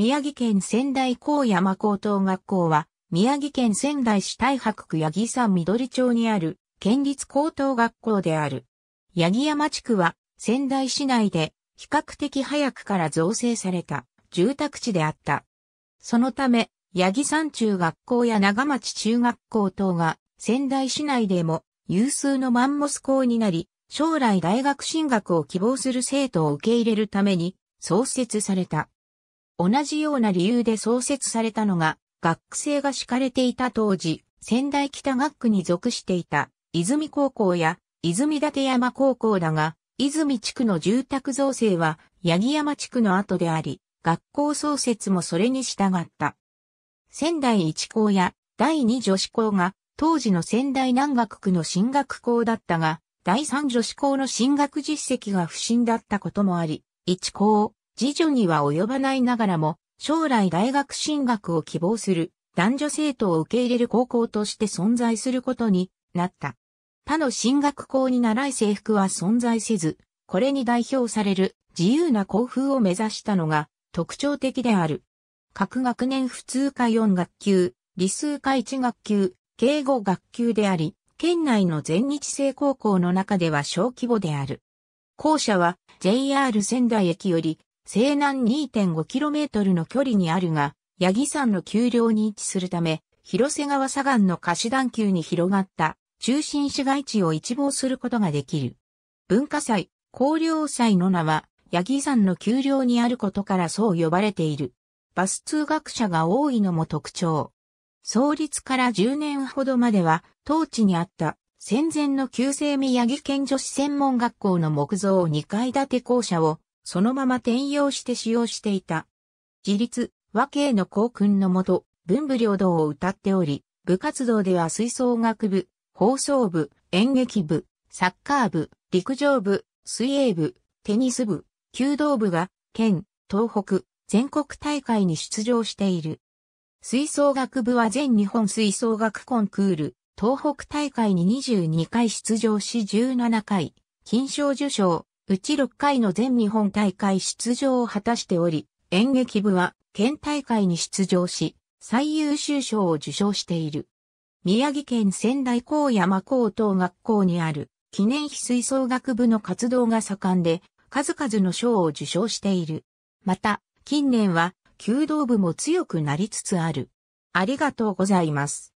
宮城県仙台高山高等学校は、宮城県仙台市大白区八木山緑町にある県立高等学校である。八木山地区は仙台市内で比較的早くから造成された住宅地であった。そのため、八木山中学校や長町中学校等が仙台市内でも有数のマンモス校になり、将来大学進学を希望する生徒を受け入れるために創設された。同じような理由で創設されたのが、学生が敷かれていた当時、仙台北学区に属していた、泉高校や、泉立山高校だが、泉地区の住宅造成は、八木山地区の後であり、学校創設もそれに従った。仙台一校や第二女子校が当時の仙台南学区の進学校だったが、第三女子校の進学実績が不振だったこともあり、一校、次女には及ばないながらも、将来大学進学を希望する男女生徒を受け入れる高校として存在することになった。他の進学校に習い制服は存在せず、これに代表される自由な校風を目指したのが特徴的である。各学年普通科4学級、理数科1学級、敬語学級であり、県内の全日制高校の中では小規模である。校舎は JR 仙台駅より西南 2.5km の距離にあるが、八木山の丘陵に位置するため、広瀬川左岸の歌詞段丘に広がった中心市街地を一望することができる。文化祭、高陵祭の名は、八木山の丘陵にあることからそう呼ばれている。バス通学者が多いのも特徴。創立から10年ほどまでは、当地にあった戦前の旧美八木県女子専門学校の木造2階建て校舎をそのまま転用して使用していた。自立、和系の校訓のもと、文武両道を歌っており、部活動では吹奏楽部、放送部、演劇部、サッカー部、陸上部、水泳部、テニス部、弓道部が、県、東北、全国大会に出場している。吹奏楽部は全日本吹奏楽コンクール、東北大会に22回出場し17回、金賞受賞、うち6回の全日本大会出場を果たしており、演劇部は県大会に出場し、最優秀賞を受賞している。宮城県仙台高山高等学校にある記念碑吹奏楽部の活動が盛んで、数々の賞を受賞している。また、近年は、弓道部も強くなりつつある。ありがとうございます。